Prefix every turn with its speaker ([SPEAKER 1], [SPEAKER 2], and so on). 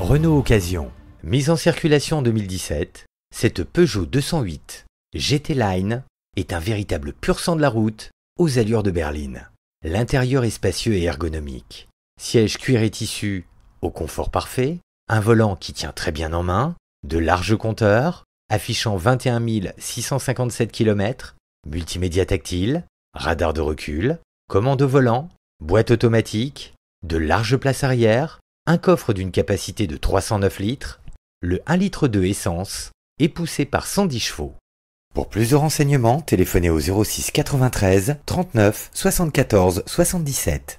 [SPEAKER 1] Renault Occasion. Mise en circulation en 2017, cette Peugeot 208 GT Line est un véritable pur sang de la route aux allures de berline. L'intérieur est spacieux et ergonomique. Siège cuir et tissu au confort parfait, un volant qui tient très bien en main, de larges compteurs affichant 21 657 km, multimédia tactile, radar de recul, commande au volant, boîte automatique, de larges places arrière, un coffre d'une capacité de 309 litres, le 1 litre de essence est poussé par 110 chevaux. Pour plus de renseignements, téléphonez au 06 93 39 74 77.